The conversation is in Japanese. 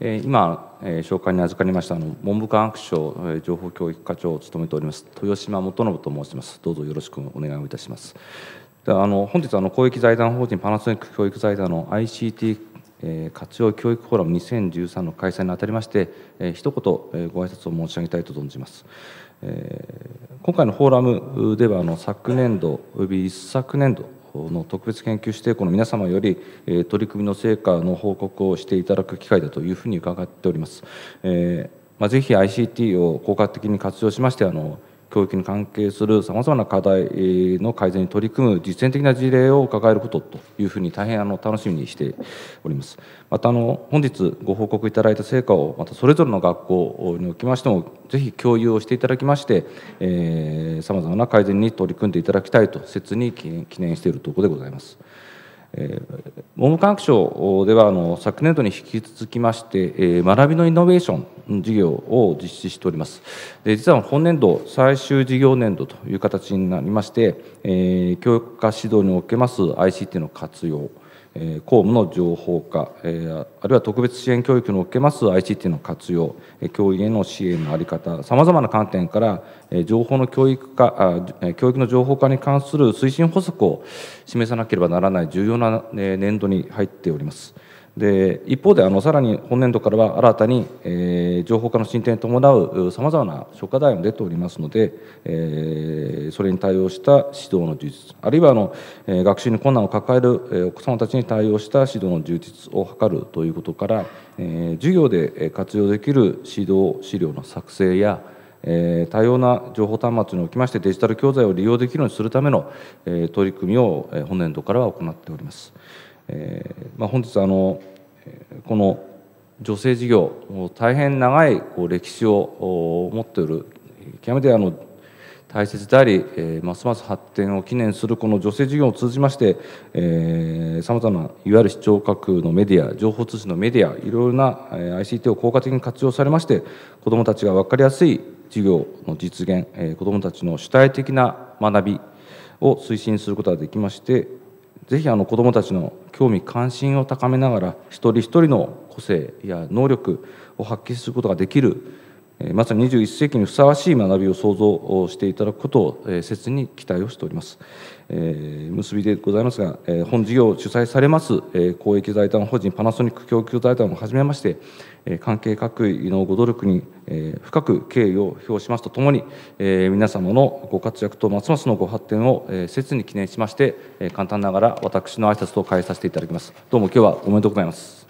今、紹介に預かりました文部科学省情報教育課長を務めております豊島元信と申します。どうぞよろしくお願いをいたします。あの本日あの公益財団法人パナソニック教育財団の ICT 活用教育フォーラム2013の開催にあたりまして一言ご挨拶を申し上げたいと存じます。今回のフォーラムではあの昨年度及び一昨年度の特別研究指定校の皆様より、え取り組みの成果の報告をしていただく機会だというふうに伺っております。えまあ、ぜひ ICT を効果的に活用しましてあの教育に関係するさまざまな課題の改善に取り組む実践的な事例を伺えることというふうに大変あの楽しみにしております。またあの本日ご報告いただいた成果をまたそれぞれの学校におきましてもぜひ共有をしていただきましてさまざまな改善に取り組んでいただきたいと切に記念しているところでございます。文部科学省ではあの昨年度に引き続きまして、えー、学びのイノベーション事業を実施しておりますで実は本年度最終事業年度という形になりまして、えー、教育科指導におけます ICT の活用え公務の情報化、えあるいは特別支援教育におけます ICT の活用、え教員への支援の在り方、さまざまな観点から、え情報の教育化あ、教育の情報化に関する推進補足を示さなければならない重要な、え年度に入っております。で一方であのさらに本年度からは新たに、えー、情報化の進展に伴うさまざまな諸課題も出ておりますので、えー、それに対応した指導の充実あるいはあの、えー、学習に困難を抱える、えー、お子様たちに対応した指導の充実を図るということから、えー、授業で活用できる指導資料の作成やえー、多様な情報端末におきましてデジタル教材を利用できるようにするための、えー、取り組みを、え本年度からは行っております。えーまあ、本日あのこの女性事業大変長いこう歴史を持っている極めてあの大切であり、えー、ますます発展を記念するこの女性事業を通じましてさまざまないわゆる視聴覚のメディア情報通信のメディアいろいろな ICT を効果的に活用されまして子どもたちが分かりやすい事業の実現、えー、子どもたちの主体的な学びを推進することができましてぜひあの子どもたちの興味関心を高めながら一人一人の個性や能力を発揮することができるまさに21世紀にふさわしい学びを創造していただくことを切に期待をしております。結びでございますが、本事業を主催されます公益財団法人パナソニック供給財団をはじめまして、関係各位のご努力に深く敬意を表しますとともに、皆様のご活躍とますますのご発展を切に記念しまして、簡単ながら私の挨拶と変えさせていただきます。どうも今日はおめでとうございます。